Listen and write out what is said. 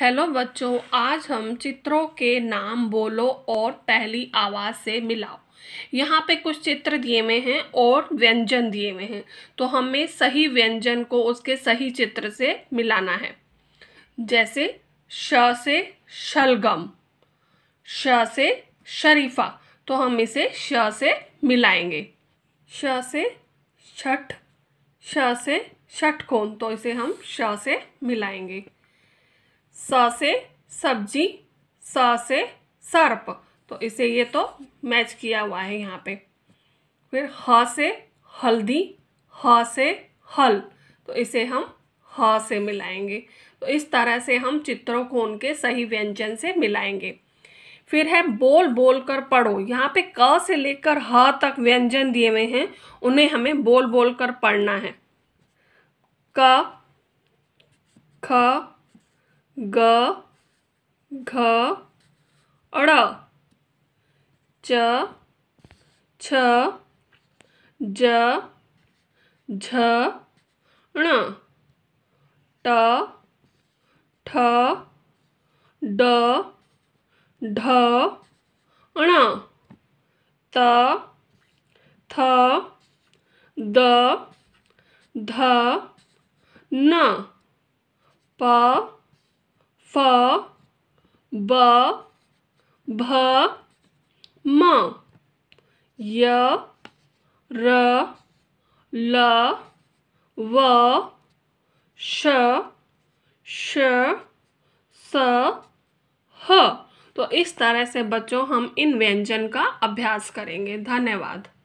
hello बच्चों आज हम चित्रों के नाम बोलो और पहली आवाज़ से मिलाओ यहाँ पे कुछ चित्र दिए हुए हैं और व्यंजन दिए हुए हैं तो हमें सही व्यंजन को उसके सही चित्र से मिलाना है जैसे श से शलगम श से शरीफा तो हम इसे श से मिलाएंगे श से छठ श से छठ कोन तो इसे हम श से मिलाएंगे स से सब्जी स से सर्प तो इसे ये तो मैच किया हुआ है यहाँ पे फिर ह से हल्दी ह से हल तो इसे हम ह से मिलाएंगे तो इस तरह से हम चित्रों को उनके सही व्यंजन से मिलाएंगे फिर है बोल बोल कर पढ़ो यहाँ पे क से लेकर ह तक व्यंजन दिए हुए हैं उन्हें हमें बोल बोल कर पढ़ना है क ख ग घ ड़ च छ ज झ ण ट ठ ड ढ ण त थ द ध न प फ ब भ म य र ल व श श स ह तो इस तरह से बच्चों हम इन व्यंजन का अभ्यास करेंगे धन्यवाद